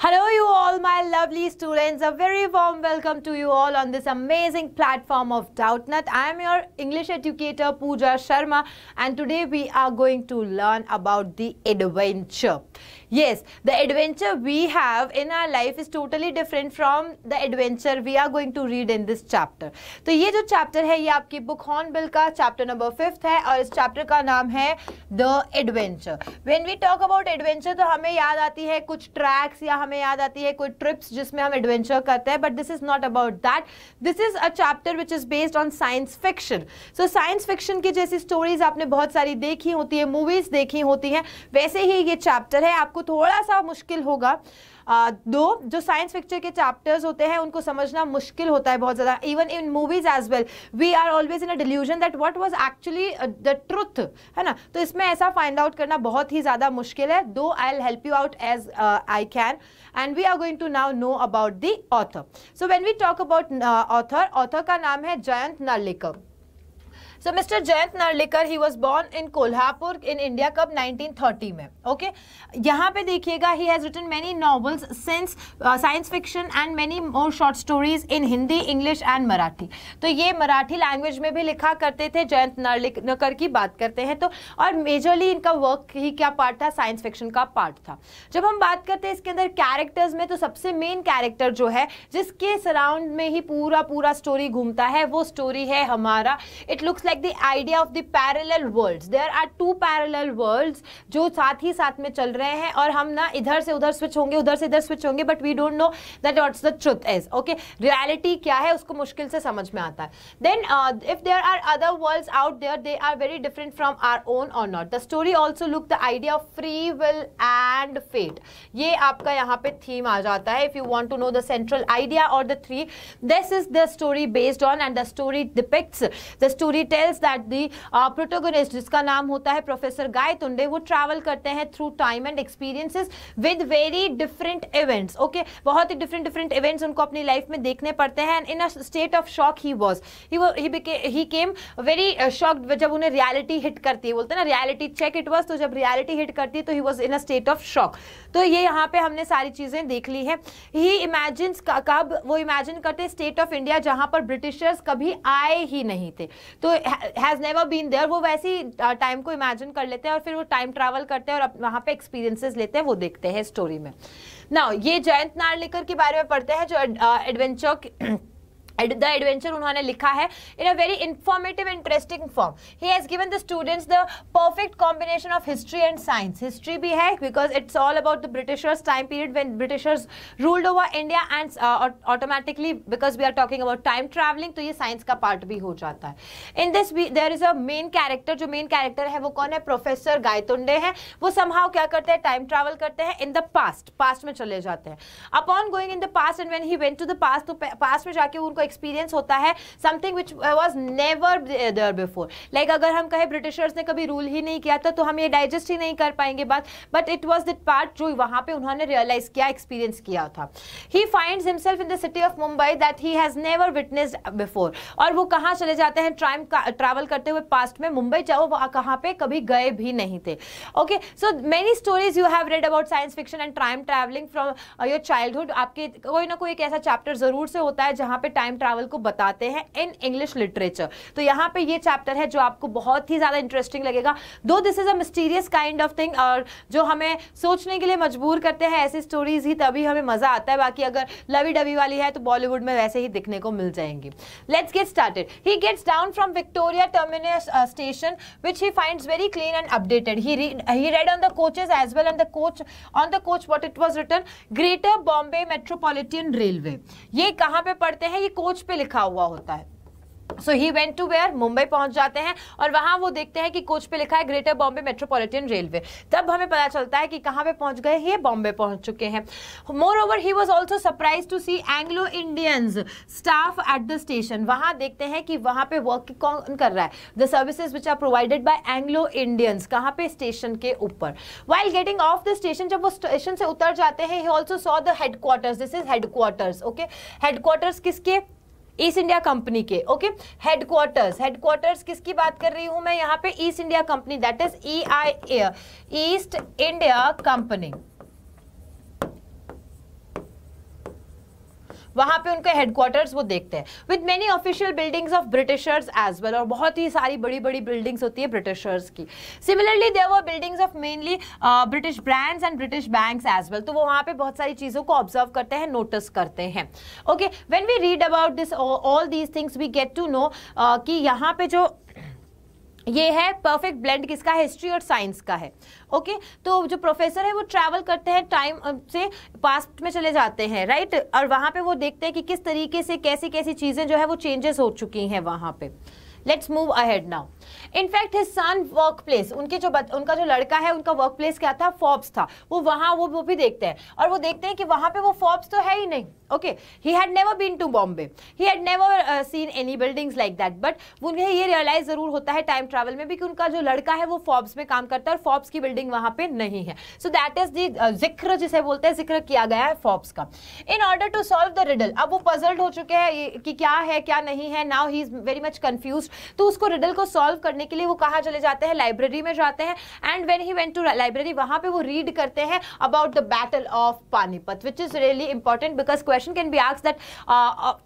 Hello you all my lovely students, a very warm welcome to you all on this amazing platform of Doubtnut. I am your English educator Pooja Sharma and today we are going to learn about the adventure. yes the adventure we have in our life is totally different from the adventure we are going to read in this chapter to ye jo chapter hai ye aapki book hornbill ka chapter number 5th hai aur is chapter ka naam hai the adventure when we talk about adventure to hame yaad aati hai kuch tracks ya hame yaad aati hai koi trips jisme hum adventure karte हैं but this is not about that this is a chapter which is based on science fiction so science fiction ki jaisi stories aapne bahut sari dekhi hoti hai movies dekhi hoti hain वैसे ही ये chapter है आपको आपको थोड़ा सा मुश्किल होगा आ, दो जो साइंस फिक्चर के चैप्टर्स होते हैं उनको समझना मुश्किल होता है बहुत ज़्यादा even in movies as well we are always in a delusion that what was actually the truth है ना तो इसमें ऐसा फाइंड आउट करना बहुत ही ज़्यादा मुश्किल है though I'll help you out as I can and we are going to now know about the author so when we talk about author author का नाम है Jayant Narlikar so mister Jayant Narlikar he was born in Kolhapur in India कब 1930 में okay okay? यहाँ पे देखिएगा he has written many novels since science fiction and many more short stories in Hindi English and Marathi तो ये मराठी लैंग्वेज में भी लिखा करते थे जयंत नरलेकर की बात करते हैं तो और मेजरली इनका वर्क ही क्या पार्ट था साइंस फिक्शन का पार्ट था जब हम बात करते हैं इसके अंदर कैरेक्टर्स में तो सबसे मेन कैरेक्टर जो है जिसके सराउंड में ही पूरा पूरा स्टोरी घूमता है वो स्टोरी है हमारा it looks like the idea of the parallel worlds there are two parallel worlds जो साथ ही साथ में चल रहे हैं और हम ना इधर से उधर स्विच होंगे उधर से इधर स्विच होंगे but we don't know that what's the truth is okay reality क्या है उसको मुश्किल से समझ में आता है then if there are other world out there they are very different from our own और not the story also look the idea of free will and fate ये आपका यहाँ पे थीम आ जाता है if you want to know the central idea और the three this is the story based on and the story depict the story tell tells that the protagonist जिसका नाम होता है प्रोफेसर गाय तुंडे वो ट्रैवल करते हैं through time and experiences with very different events okay बहुत ही डिफरेंट डिफरेंट इवेंट्स उनको अपनी लाइफ में देखने पड़ते हैं and in a state of shock he was he came very shock जब उन्हें रियालिटी हिट करती है बोलते ना रियालिटी चेक इट वॉज तो जब रियालिटी हिट करती है तो he was in a state of shock तो ये यहाँ पे हमने सारी चीज़ें देख ली है ही इमेजिन कब वो इमेजिन करते स्टेट ऑफ इंडिया जहां पर ब्रिटिशर्स कभी आए ही नहीं थे तो हैज़ नेवर बीन देयर वो वैसे ही टाइम को इमेजिन कर लेते हैं और फिर वो टाइम ट्रैवल करते हैं और वहाँ पे एक्सपीरियंसेस लेते हैं वो देखते हैं स्टोरी में ना ये जयंत नार्लिकर के बारे में पढ़ते हैं जो एडवेंचर द एडवेंचर उन्होंने लिखा है in a very informative interesting form he has given the students the perfect combination of history and science history भी है because it's all about the Britishers time period when Britishers ruled over India and automatically because we are talking about time travelling तो ये science का part भी हो जाता है in this there is a main character जो main character है वो कौन है प्रोफेसर गायतुंडे हैं वो समहाव क्या करते हैं टाइम ट्रैवल करते हैं इन द पास्ट पास्ट में चले जाते हैं upon going in the past and when he went to the past तो पास्ट में जाके उनको एक्सपीरियंस होता है something which was never there before like अगर हम कहें ब्रिटिशर्स ने कभी रूल ही नहीं किया था तो, तो हम ये डाइजेस्ट ही नहीं कर पाएंगे बात but it was that part जो वहाँ पर उन्होंने रियलाइज किया एक्सपीरियंस किया था he find himself in the city of Mumbai that he has never witness before और वो कहाँ चले जाते हैं ट्राइम ट्रैवल करते हुए पास्ट में मुंबई जाओ वो कहाँ पे कभी गए भी नहीं थे okay so many stories you have read about science fiction and time travelling from your childhood आपके कोई ना कोई एक ऐसा चैप्टर ज़रूर से होता है जहाँ पे टाइम ट्रैवल को बताते हैं इन इंग्लिश लिटरेचर तो यहाँ पे ये चैप्टर है जो आपको बहुत ही ज़्यादा इंटरेस्टिंग लगेगा though this is a mysterious kind of thing और जो हमें सोचने के लिए मजबूर करते हैं ऐसी स्टोरीज ही तभी हमें मज़ा आता है बाकी अगर लवी डवी वाली है तो बॉलीवुड में वैसे ही दिखने को मिल जाएंगी let's get started he gets down from Victoria Terminus station which he find very clean and updated he read on the coaches as well and the coach on the coach what it was written Greater Bombay Metropolitan Railway ये कहाँ पे पढ़ते हैं ये coach पे लिखा हुआ होता है so he went to where Mumbai पहुंच जाते हैं और वहां वो देखते हैं कि कोच पे लिखा है ग्रेटर बॉम्बे मेट्रोपॉलिटन रेलवे तब हमें पता चलता है कि कहाँ पे पहुंच गए ये बॉम्बे पहुंच चुके हैं moreover he was also surprise to see Anglo Indians staff at the station वहां देखते हैं कि वहां पे वर्क कौन कर रहा है the services which are provided by Anglo Indians कहाँ पे स्टेशन के ऊपर while getting off the station जब वो स्टेशन से उतर जाते हैं he also saw the headquarters this is headquarters okay headquarters किसके ईस्ट इंडिया कंपनी के ओके हेडक्वार्टर्स हेडक्वार्टर्स किसकी बात कर रही हूं मैं यहाँ पे East India Company that is E I East India Company वहाँ पे उनके हेडक्वार्टर्स वो देखते हैं with many official buildings of Britishers as well और बहुत ही सारी बड़ी बड़ी बिल्डिंग्स होती है ब्रिटिशर्स की similarly there were buildings of mainly British brands and British bank as well तो वो वहाँ पे बहुत सारी चीज़ों को ऑब्जर्व करते हैं नोटिस करते हैं okay when we read about this all these things we get to know कि यहाँ पे जो ये है परफेक्ट ब्लेंड किसका हिस्ट्री और साइंस का है ओके तो जो प्रोफेसर है वो ट्रैवल करते हैं टाइम से पास्ट में चले जाते हैं राइट और वहाँ पे वो देखते हैं कि किस तरीके से कैसी कैसी चीज़ें जो है वो चेंजेस हो चुकी हैं वहाँ पे let's move ahead now in fact his son work place उनके जो बत, उनका जो लड़का है उनका वर्क प्लेस क्या था फॉब्स था वो वहाँ वो वो भी देखते हैं और वो देखते हैं कि वहाँ पे वो फॉब्स तो है ही नहीं okay he had never been to Bombay he had never seen any buildings like that but उन्हें ये रियलाइज जरूर होता है टाइम ट्रैवल में भी कि उनका जो लड़का है वो फॉर्ब्स में काम करता है और फॉर्ब्स की बिल्डिंग वहां पे नहीं है सो दैट इज दी जिक्र जिसे बोलते हैं जिक्र किया गया है फॉर्ब्स का in order to solve the riddle अब वो पजल्ड हो चुके हैं कि क्या है क्या नहीं है now he is very much confuse तो उसको रिडल को सॉल्व करने के लिए वो कहाँ चले जाते हैं लाइब्रेरी में जाते हैं and when he went to library वहां पर वो रीड करते हैं about the battle of Panipat which is really important because question can be ask that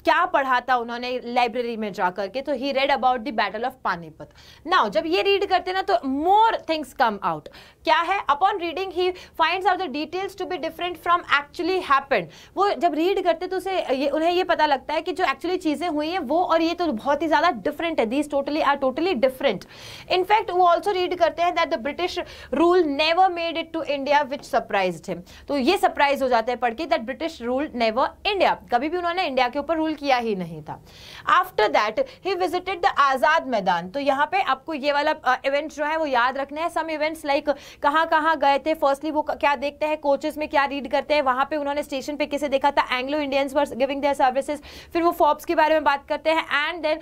क्या पढ़ा था उन्होंने लाइब्रेरी में जा करके तो he read about the battle of Panipat now जब ये रीड करते ना तो मोर थिंग्स कम आउट क्या है upon reading he finds out the details to be different from actually happen वो जब रीड करते तो उसे ये उन्हें ये पता लगता है कि जो एक्चुअली चीज़ें हुई हैं वो और ये तो बहुत ही ज़्यादा डिफरेंट है these totally are totally different in fact वो ऑल्सो रीड करते हैं that the British rule never made it to India which surprise him तो ये सरप्राइज हो जाते हैं पढ़ के that British rule never India कभी भी उन्होंने इंडिया के ऊपर रूल किया ही नहीं था after that he visited the Azad Maidan तो यहाँ पे आपको ये वाला इवेंट जो है वो याद रखना है सम इवेंट्स लाइक कहाँ कहाँ गए थे फर्स्टली वो क्या देखते हैं कोचेस में क्या रीड करते हैं वहाँ पे उन्होंने स्टेशन पे किसे देखा था Anglo Indians were giving their services फिर वो फॉर्ब्स के बारे में बात करते हैं एंड देन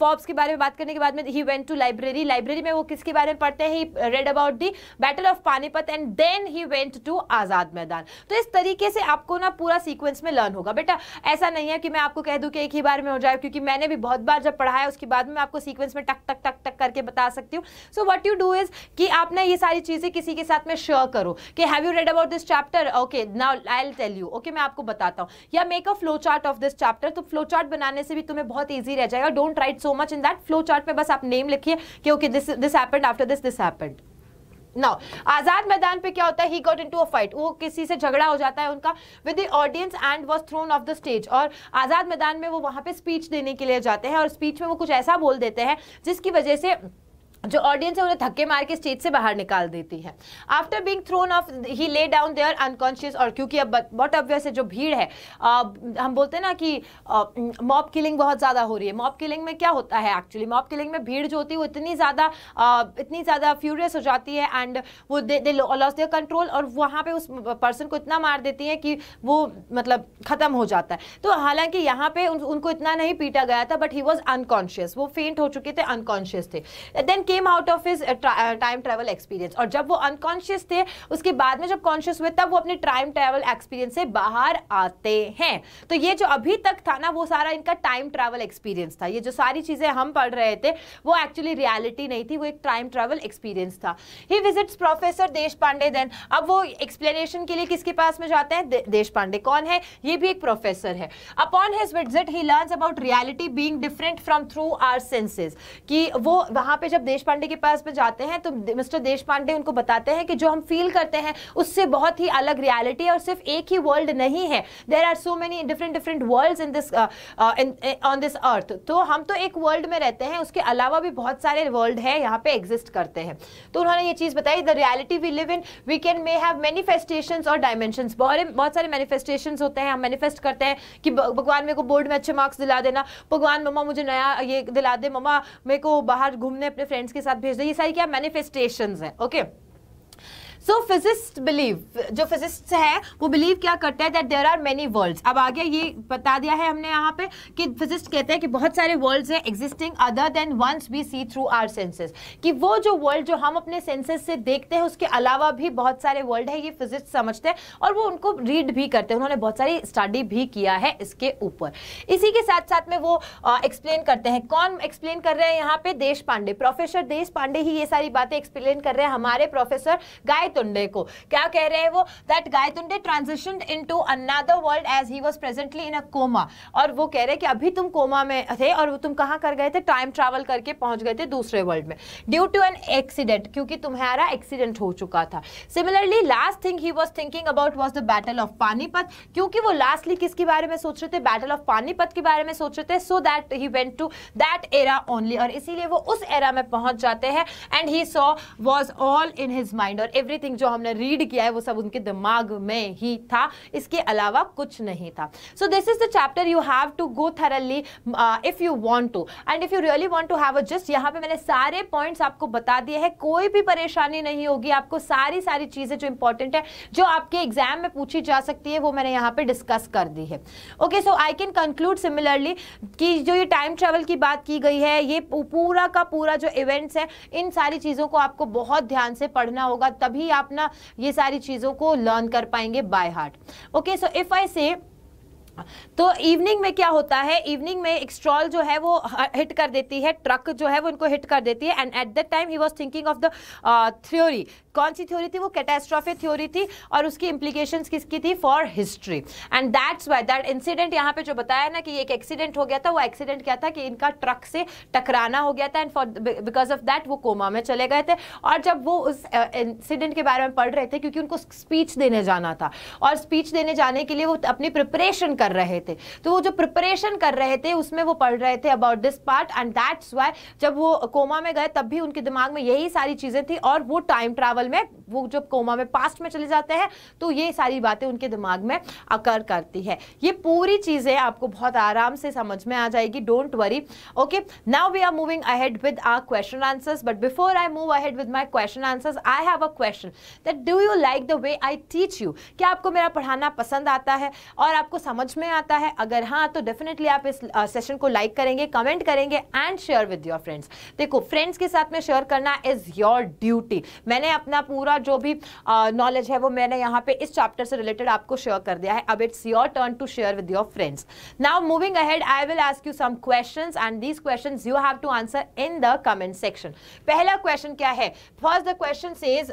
फॉर्ब्स के बारे में बात करने के बाद में he went to library library में वो किसके बारे में पढ़ते हैं he read about the battle of Panipat and then he went to Azad Maidan तो इस तरीके से आपको ना पूरा सीक्वेंस में लर्न हो होगा बेटा ऐसा नहीं है कि मैं आपको कह दूं कि एक ही बार में हो जाए क्योंकि मैंने भी बहुत बार जब पढ़ाया उसके बाद में आपको सीक्वेंस में टक टक टक टक करके बता सकती हूँ so what you do is कि आप ना ये सारी चीज़ें किसी के साथ में शेयर करो कि have you read about this chapter okay now I'll tell you okay मैं आपको बताता हूँ या make a flow chart of this chapter तो फ्लो चार्ट बनाने से भी तुम्हें बहुत ईजी रह जाएगा don't write so much in that flow chart में बस आप नेम लिखिए कि okay this this happened after this this happened now Azad Maidan पे क्या होता है he got to a fight वो किसी से झगड़ा हो जाता है उनका with the audience and was thrown off the stage और आजाद मैदान में वो वहां पे स्पीच देने के लिए जाते हैं और स्पीच में वो कुछ ऐसा बोल देते हैं जिसकी वजह से जो ऑडियंस है उन्हें धक्के मार के स्टेज से बाहर निकाल देती है after being thrown off he lay down there unconscious और क्योंकि अब बहुत ऑब्वियस है जो भीड़ है आ, हम बोलते हैं ना कि मॉब किलिंग बहुत ज़्यादा हो रही है मॉब किलिंग में क्या होता है एक्चुअली मॉब किलिंग में भीड़ जो होती है वो इतनी ज़्यादा इतनी ज़्यादा फ्यूरियस हो जाती है एंड वो दे लॉस देयर कंट्रोल और वहाँ पर उस पर्सन को इतना मार देती है कि वो मतलब ख़त्म हो जाता है तो हालांकि यहाँ पर उन, उनको इतना नहीं पीटा गया था बट ही वॉज अनकॉन्शियस वो फेंट हो चुके थे अनकॉन्शियस थे then came out of his time travel experience और जब वो अनकॉन्शियस थे उसके बाद में जब कॉन्शियस हुए तब वो अपने टाइम ट्रेवल एक्सपीरियंस से बाहर आते हैं तो ये जो अभी तक था ना वो सारा इनका टाइम ट्रेवल एक्सपीरियंस था ये जो सारी चीज़ें हम पढ़ रहे थे वो एक्चुअली रियलिटी नहीं थी वो एक टाइम ट्रेवल एक्सपीरियंस था ही विजिट्स प्रोफेसर देश पांडे देन अब वो एक्सप्लेनेशन के लिए किसके पास में जाते हैं दे, देश पांडे कौन है ये भी एक प्रोफेसर है upon his visit he learn about reality being different from through our senses कि वो वहाँ पर जब देश देश पांडे के पास में जाते हैं तो मिस्टर देश पांडे उनको बताते हैं कि जो हम फील करते हैं उससे बहुत ही अलग रियालिटी है और सिर्फ एक ही वर्ल्ड नहीं है there are so many different different world in this on this earth तो हम तो एक वर्ल्ड में रहते हैं उसके अलावा भी बहुत सारे वर्ल्ड है यहाँ पे एग्जिस्ट करते हैं तो उन्होंने ये चीज़ बताई the reality we live in we can may have manifestation और डायमेंशन बहुत बहुत सारे मैनिफेस्टेशन होते हैं हम मैनिफेस्ट करते हैं कि भगवान मेरे को बोर्ड में अच्छे मार्क्स दिला देना भगवान मम्मा मुझे नया ये दिला दे मम्मा मेरे को बाहर घूमने अपने फ्रेंड्स के साथ भेज दो ये सारी क्या मैनिफेस्टेशन है okay okay? So physicist believe जो फिजिस्ट है वो बिलीव क्या करते हैं that there are many world अब आगे ये बता दिया है हमने यहाँ पे कि फिजिस्ट कहते हैं कि बहुत सारे वर्ल्ड हैं existing other than ones we see through our senses कि वो जो वर्ल्ड जो हम अपने सेंसेस से देखते हैं उसके अलावा भी बहुत सारे वर्ल्ड है ये फिजिस्ट समझते हैं और वो उनको रीड भी करते हैं उन्होंने बहुत सारी स्टडी भी किया है इसके ऊपर इसी के साथ साथ में वो एक्सप्लेन करते हैं कौन एक्सप्लेन कर रहे हैं यहाँ पे देश पांडे प्रोफेसर देश पांडे ही ये सारी बातें एक्सप्लेन कर रहे हैं हमारे प्रोफेसर गाय गायतुंडे को क्या कह रहे हैं वो that Gaitonde transition into another world as he was presently in a coma और वो कह रहे हैं कि अभी तुम कोमा में थे और तुम कहाँ कर गए थे टाइम ट्रैवल करके पहुंच गए थे दूसरे वर्ल्ड में ड्यू टू एन एक्सीडेंट क्योंकि तुम्हारा एक्सीडेंट हो चुका था similarly last thing he was thinking about was the battle of Panipat क्योंकि वो लास्टली किसके बारे में सोच रहे थे बैटल ऑफ पानीपत के बारे में सोच रहे थे so that he went to that era only और इसीलिए वो उस एरा में पहुंच जाते हैं and he saw was all in his mind और एवरी एवरीथिंग जो हमने रीड किया है वो सब उनके दिमाग में ही था इसके अलावा कुछ नहीं था so this is the chapter you have to go thoroughly if you want to and if you really want to have a just यहाँ पे मैंने सारे पॉइंट्स आपको बता दिए हैं कोई भी परेशानी नहीं होगी आपको सारी सारी चीज़ें जो इंपॉर्टेंट है जो आपके एग्जाम में पूछी जा सकती है वो मैंने यहाँ पे डिस्कस कर दी है okay so I can conclude similarly कि जो ये टाइम ट्रेवल की बात की गई है ये पूरा का पूरा जो इवेंट्स है इन सारी चीज़ों को आपको बहुत ध्यान से पढ़ना होगा तभी आप ना ये सारी चीज़ों को लर्न कर पाएंगे by heart okay so if I say तो इवनिंग में क्या होता है इवनिंग में एक्स्ट्रॉल जो है वो हिट कर देती है ट्रक जो है वो इनको हिट कर देती है and at that time he was thinking of the theory कौन सी थ्योरी थी वो कैटेस्ट्रॉफी थ्योरी थी और उसकी इम्प्लीकेशन किसकी थी for history and that's why that incident यहाँ पे जो बताया ना कि एक एक्सीडेंट हो गया था वो एक्सीडेंट क्या था कि इनका ट्रक से टकराना हो गया था and for because of that वो कोमा में चले गए थे और जब वो उस इंसिडेंट के बारे में पढ़ रहे थे क्योंकि उनको स्पीच देने जाना था और स्पीच देने जाने के लिए वो अपनी प्रिपरेशन कर रहे थे तो वो जो प्रिपरेशन कर रहे थे उसमें वो पढ़ रहे थे about this part and that's why जब वो कोमा में गए तब भी उनके दिमाग में यही सारी चीज़ें थी और वो टाइम ट्रैवल लेवल में वो जब कोमा में पास्ट में चले जाते हैं तो ये सारी बातें उनके दिमाग में अकर करती है ये पूरी चीज़ें आपको बहुत आराम से समझ में आ जाएगी don't worry okay now we are moving ahead with our question answers but before I move ahead with my question answers I have a question that do you like the way I teach you क्या आपको मेरा पढ़ाना पसंद आता है और आपको समझ में आता है अगर हाँ तो डेफिनेटली आप इस सेशन uh, को लाइक करेंगे कमेंट करेंगे and share with your friends देखो फ्रेंड्स के साथ में शेयर करना इज योर ड्यूटी मैंने अपने अपना पूरा जो भी नॉलेज है वो मैंने यहाँ पे इस चैप्टर से रिलेटेड आपको शेयर कर दिया है अब it's your turn to share with your friends now moving ahead I will ask you some question and these question you have to answer in the comment section पहला question क्या है first the question is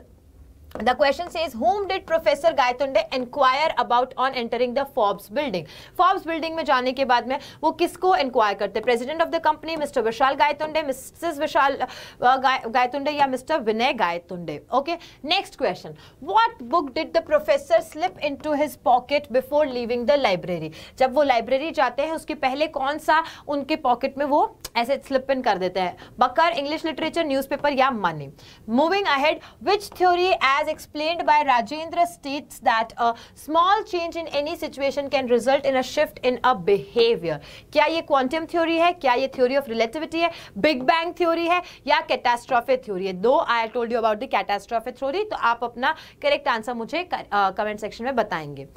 The question says, whom did Professor Gayatunde inquire about on entering the Forbes building? Forbes building में जाने के बाद में वो किसको inquire करते President of the company, Mr. Vishal Gayatunde, Mrs. Vishal Gayatunde या Mr. Vinay Gayatunde? Okay, next question. What book did the professor slip into his pocket before leaving the library? जब वो library जाते हैं उसके पहले कौन सा उनके pocket में वो ऐसे slip in कर देते हैं Bakar, English literature, newspaper या money? Moving ahead, which theory as as explained by Rajendra states that a small change in any situation can result in a shift in a behavior क्या ये quantum theory है क्या ये theory of relativity है big bang theory है या catastrophe theory है though I told you about the catastrophe theory तो आप अपना करेक्ट आंसर मुझे कमेंट सेक्शन में बताएंगे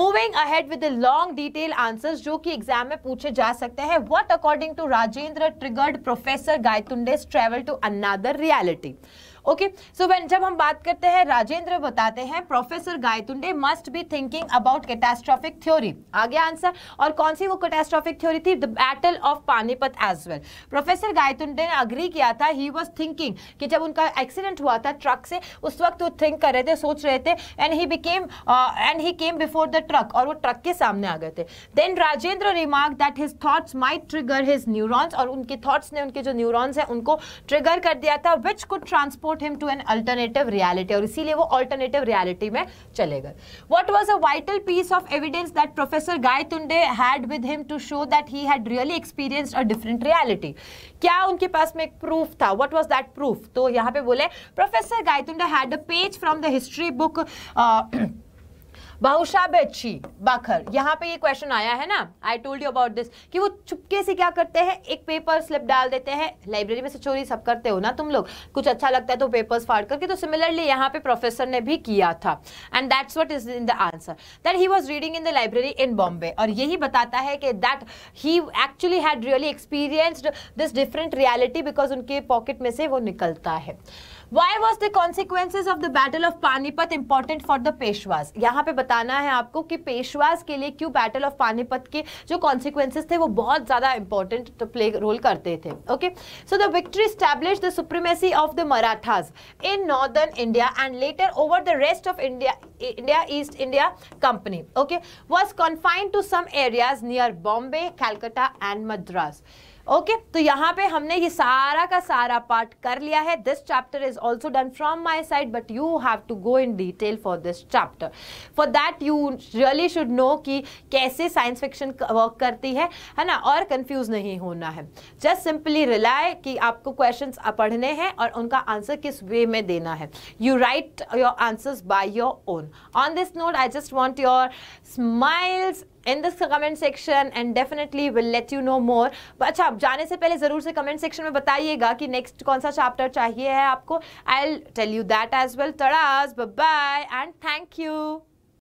moving ahead with long detail answers जो कि एग्जाम में पूछे जा सकते हैं what according to Rajendra triggered professor Gaitonde's travel to another reality okay so when जब हम बात करते हैं राजेंद्र बताते हैं professor Gaitonde must be thinking about catastrophic theory आगे आंसर और कौन सी वो कैटेस्ट्रॉफिक थ्योरी थी the battle of Panipat as well professor Gaitonde ने अग्री किया था ही वॉज थिंकिंग कि जब उनका एक्सीडेंट हुआ था ट्रक से उस वक्त वो थिंक कर रहे थे सोच रहे थे and he became and he came before the truck और वो ट्रक के सामने आ गए थे then Rajendra remark that his thoughts might trigger his neurons और उनके थॉट्स ने उनके जो न्यूरोन्स हैं उनको ट्रिगर कर दिया था which could transport put him to an alternative reality और इसीलिए वो अल्टरनेटिव रियालिटी में चले गए what was a vital piece of evidence that professor Gaitonde had with him to show that he had really experience a different reality क्या उनके पास में एक प्रूफ था वट वॉज दैट प्रूफ तो यहाँ पे बोले professor Gaitonde had a page from the history book Bhausahebanchi Bakhar यहाँ पे ये क्वेश्चन आया है ना I told you about this कि वो चुपके से क्या करते हैं एक पेपर स्लिप डाल देते हैं लाइब्रेरी में से चोरी सब करते हो ना तुम लोग कुछ अच्छा लगता है तो पेपर्स फाड़ करके तो सिमिलरली यहाँ पे प्रोफेसर ने भी किया था and that's what is in the answer that he was reading in the library in Bombay और यही बताता है कि that he actually had really experienced this different reality because उनके पॉकेट में से वो निकलता है why was the consequences of the battle of Panipat important for the Peshwas यहाँ पे बताना है आपको कि पेशवाज के लिए क्यों बैटल ऑफ पानीपत के जो कॉन्सिक्वेंसेज थे वो बहुत ज़्यादा इंपॉर्टेंट प्ले रोल करते थे okay so the victory establish the supremacy of the Marathas in northern India and later over the rest of India India East India Company okay was confined to some areas near Bombay Calcutta and Madras okay तो यहाँ पे हमने ये सारा का सारा part कर लिया है this chapter is also done from my side but you have to go in detail for this chapter for that you really should know कि कैसे साइंस फिक्शन वर्क करती है है ना और कन्फ्यूज नहीं होना है जस्ट सिंपली रिलाय कि आपको क्वेश्चन पढ़ने हैं और उनका आंसर किस वे में देना है you write your answers by your own on this note I just want your smiles in this comment section and definitely will let you know more अच्छा आप जाने से पहले ज़रूर से कमेंट सेक्शन में बताइएगा कि नेक्स्ट कौन सा चैप्टर चाहिए है आपको I tell you that as well तड़ाज बाय एंड थैंक यू